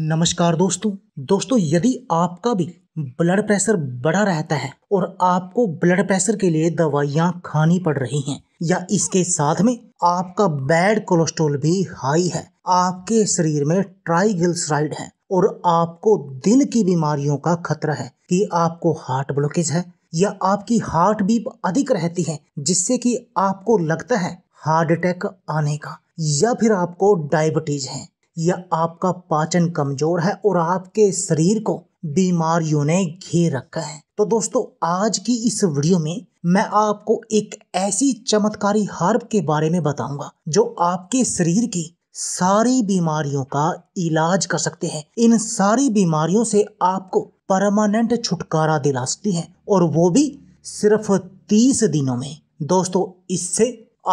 नमस्कार दोस्तों दोस्तों यदि आपका भी ब्लड प्रेशर बढ़ा रहता है और आपको ब्लड प्रेशर के लिए दवाइयाँ खानी पड़ रही हैं या इसके साथ में आपका बैड कोलेस्ट्रॉल भी हाई है आपके शरीर में ट्राइग्लिसराइड है और आपको दिल की बीमारियों का खतरा है कि आपको हार्ट ब्लॉकेज है या आपकी हार्ट बीप अधिक रहती है जिससे कि आपको लगता है हार्ट अटैक आने का या फिर आपको डायबिटीज है या आपका पाचन कमजोर है और आपके शरीर को बीमारियों ने घेर रखा है तो दोस्तों आज की इस वीडियो में मैं आपको एक ऐसी चमत्कारी हर्ब के बारे में बताऊंगा जो आपके शरीर की सारी बीमारियों का इलाज कर सकते हैं इन सारी बीमारियों से आपको परमानेंट छुटकारा दिला सकती है और वो भी सिर्फ तीस दिनों में दोस्तों इससे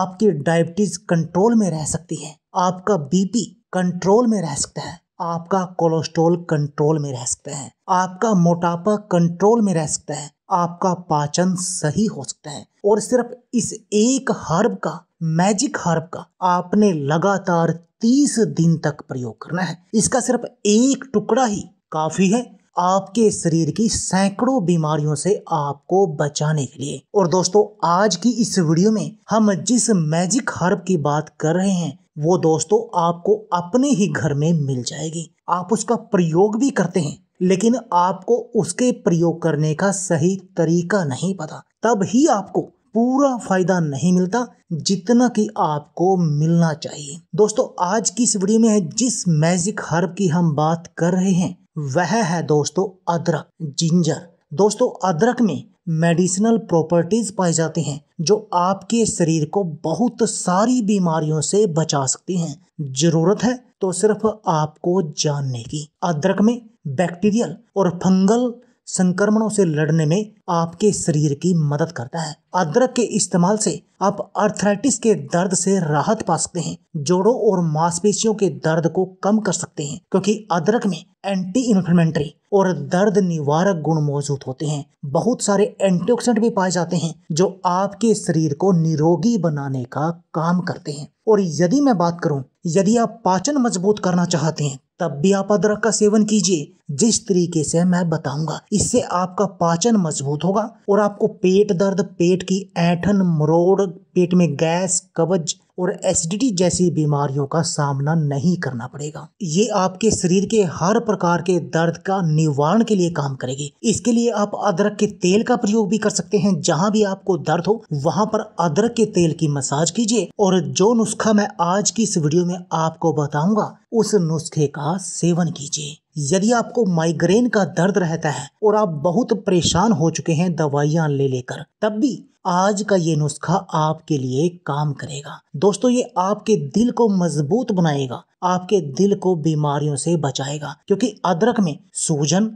आपकी डायबिटीज कंट्रोल में रह सकती है आपका बीपी कंट्रोल में रह सकते हैं आपका कोलेस्ट्रोल कंट्रोल में रह सकते हैं आपका मोटापा कंट्रोल में रह सकता है आपका पाचन सही हो सकता है और सिर्फ इस एक हर्ब का मैजिक हर्ब का आपने लगातार तीस दिन तक प्रयोग करना है इसका सिर्फ एक टुकड़ा ही काफी है आपके शरीर की सैकड़ों बीमारियों से आपको बचाने के लिए और दोस्तों आज की इस वीडियो में हम जिस मैजिक हर्ब की बात कर रहे हैं वो दोस्तों आपको अपने ही घर में मिल जाएगी आप उसका प्रयोग भी करते हैं लेकिन आपको उसके प्रयोग करने का सही तरीका नहीं पता तब ही आपको पूरा फायदा नहीं मिलता जितना कि आपको मिलना चाहिए दोस्तों आज की इस वीडियो में जिस मैजिक हर्ब की हम बात कर रहे हैं वह है दोस्तों अदरक जिंजर दोस्तों अदरक में मेडिसिनल प्रॉपर्टीज पाई जाती हैं जो आपके शरीर को बहुत सारी बीमारियों से बचा सकती हैं जरूरत है तो सिर्फ आपको जानने की अदरक में बैक्टीरियल और फंगल संक्रमणों से लड़ने में आपके शरीर की मदद करता है अदरक के इस्तेमाल से आप अर्थराइटिस के दर्द से राहत पा सकते हैं जोड़ों और मांसपेशियों के दर्द को कम कर सकते हैं क्योंकि अदरक में एंटी इन्फ्लेमेटरी और दर्द निवारक गुण मौजूद होते हैं बहुत सारे एंटीऑक्सीडेंट भी पाए जाते हैं जो आपके शरीर को निरोगी बनाने का काम करते हैं और यदि मैं बात करूं यदि आप पाचन मजबूत करना चाहते हैं तब भी आप अदरक का सेवन कीजिए जिस तरीके से मैं बताऊंगा इससे आपका पाचन मजबूत होगा और आपको पेट दर्द पेट की ऐठन मरोड़ पेट में गैस कब्ज और एसिडिटी जैसी बीमारियों का सामना नहीं करना पड़ेगा ये आपके शरीर के हर प्रकार के दर्द का निवारण के लिए काम करेगी इसके लिए आप अदरक के तेल का प्रयोग भी कर सकते हैं जहाँ भी आपको दर्द हो वहाँ पर अदरक के तेल की मसाज कीजिए और जो नुस्खा मैं आज की इस वीडियो में आपको बताऊंगा उस नुस्खे का सेवन कीजिए यदि आपको माइग्रेन का दर्द रहता है और आप बहुत परेशान हो चुके हैं दवाइयां ले लेकर तब भी आज का ये नुस्खा आपके लिए काम करेगा दोस्तों ये आपके दिल को मजबूत बनाएगा आपके दिल को बीमारियों से बचाएगा क्योंकि अदरक में सूजन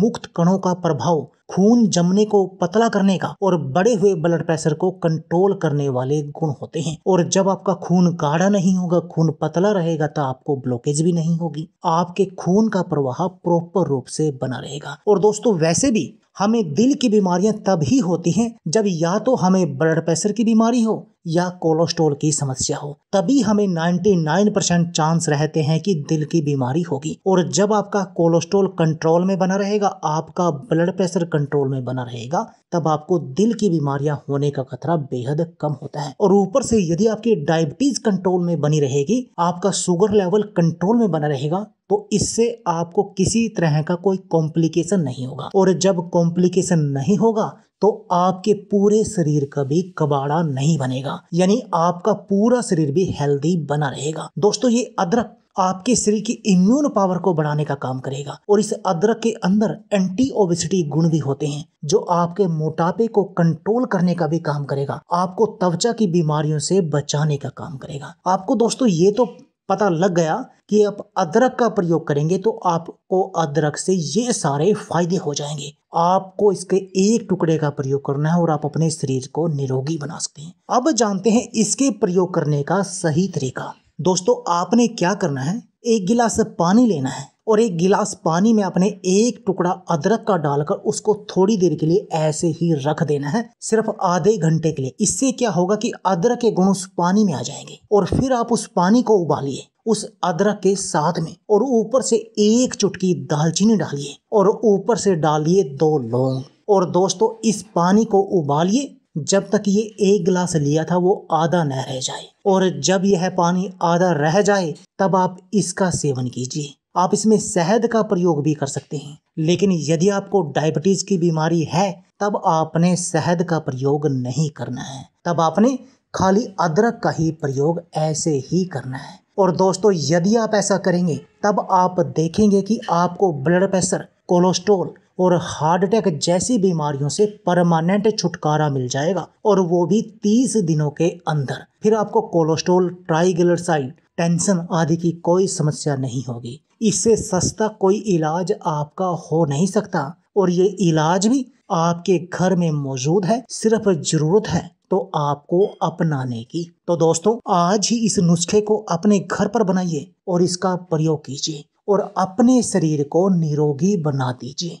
मुक्त कणों का प्रभाव खून जमने को पतला करने का और बढ़े हुए ब्लड प्रेशर को कंट्रोल करने वाले गुण होते हैं और जब आपका खून गाढ़ा नहीं होगा खून पतला रहेगा तो आपको ब्लॉकेज भी नहीं होगी आपके खून का प्रवाह प्रॉपर रूप से बना रहेगा और दोस्तों वैसे भी हमें दिल की बीमारियां ही होती हैं जब या तो हमें ब्लड प्रेशर की बीमारी हो या कोलेस्ट्रॉल की समस्या हो तभी हमें 99 परसेंट चांस रहते हैं कि दिल की बीमारी होगी और जब आपका कोलेस्ट्रॉल कंट्रोल में बना रहेगा आपका ब्लड प्रेशर कंट्रोल में बना रहेगा तब आपको दिल की बीमारियां होने का खतरा बेहद कम होता है और ऊपर से यदि आपकी डायबिटीज कंट्रोल में बनी रहेगी आपका शुगर लेवल कंट्रोल में बना रहेगा तो इससे आपको किसी तरह का कोई कॉम्प्लिकेशन नहीं होगा और जब कॉम्प्लिकेशन नहीं होगा तो आपके पूरे शरीर का भी कबाड़ा नहीं बनेगा यानी आपका पूरा शरीर भी हेल्दी बना रहेगा दोस्तों ये अदरक आपके शरीर की इम्यून पावर को बढ़ाने का काम करेगा और इस अदरक के अंदर एंटी ओबिसिटी गुण भी होते हैं जो आपके मोटापे को कंट्रोल करने का भी काम करेगा आपको त्वचा की बीमारियों से बचाने का काम करेगा आपको दोस्तों ये तो पता लग गया कि आप अदरक का प्रयोग करेंगे तो आपको अदरक से ये सारे फायदे हो जाएंगे आपको इसके एक टुकड़े का प्रयोग करना है और आप अपने शरीर को निरोगी बना सकते हैं अब जानते हैं इसके प्रयोग करने का सही तरीका दोस्तों आपने क्या करना है एक गिलास पानी लेना है और एक गिलास पानी में आपने एक टुकड़ा अदरक का डालकर उसको थोड़ी देर के लिए ऐसे ही रख देना है सिर्फ आधे घंटे के लिए इससे क्या होगा कि अदरक के गुण उस पानी में आ जाएंगे और फिर आप उस पानी को उबालिए उस अदरक के साथ में और ऊपर से एक चुटकी दालचीनी डालिए और ऊपर से डालिए दो लौंग और दोस्तों इस पानी को उबालिए जब तक ये एक गिलास लिया था वो आधा न रह जाए और जब यह पानी आधा रह जाए तब आप इसका सेवन कीजिए आप इसमें शहद का प्रयोग भी कर सकते हैं लेकिन यदि आपको डायबिटीज की बीमारी है तब आपने शहद का प्रयोग नहीं करना है तब आपने खाली अदरक का ही प्रयोग ऐसे ही करना है और दोस्तों यदि आप ऐसा करेंगे तब आप देखेंगे कि आपको ब्लड प्रेशर कोलेस्ट्रोल और हार्ट अटैक जैसी बीमारियों से परमानेंट छुटकारा मिल जाएगा और वो भी तीस दिनों के अंदर फिर आपको कोलेस्ट्रोल ट्राइग्लिसराइड टेंशन आदि की कोई समस्या नहीं होगी इससे सस्ता कोई इलाज आपका हो नहीं सकता और ये इलाज भी आपके घर में मौजूद है सिर्फ जरूरत है तो आपको अपनाने की तो दोस्तों आज ही इस नुस्खे को अपने घर पर बनाइए और इसका प्रयोग कीजिए और अपने शरीर को निरोगी बना दीजिए